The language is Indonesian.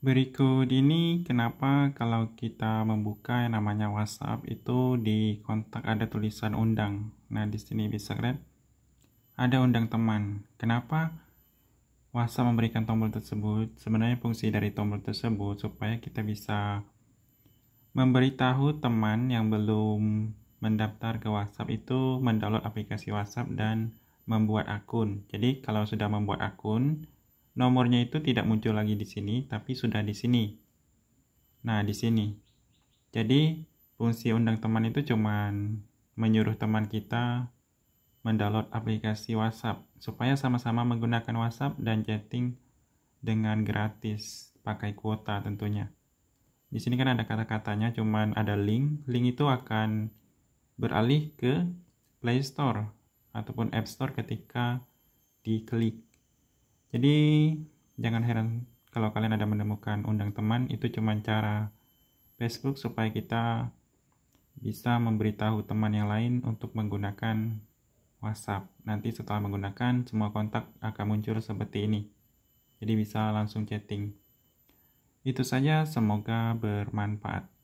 Berikut ini kenapa kalau kita membuka yang namanya WhatsApp itu di kontak ada tulisan undang. Nah, di sini bisa kalian ada undang teman. Kenapa WhatsApp memberikan tombol tersebut? Sebenarnya fungsi dari tombol tersebut supaya kita bisa memberitahu teman yang belum mendaftar ke WhatsApp itu mendownload aplikasi WhatsApp dan membuat akun. Jadi, kalau sudah membuat akun, nomornya itu tidak muncul lagi di sini, tapi sudah di sini. Nah, di sini. Jadi, fungsi undang teman itu cuma menyuruh teman kita mendownload aplikasi WhatsApp supaya sama-sama menggunakan WhatsApp dan chatting dengan gratis pakai kuota tentunya. Di sini kan ada kata-katanya cuman ada link. Link itu akan beralih ke Play Store ataupun App Store ketika diklik. Jadi jangan heran kalau kalian ada menemukan undang teman itu cuma cara Facebook supaya kita bisa memberitahu teman yang lain untuk menggunakan WhatsApp. Nanti setelah menggunakan semua kontak akan muncul seperti ini. Jadi bisa langsung chatting. Itu saja, semoga bermanfaat.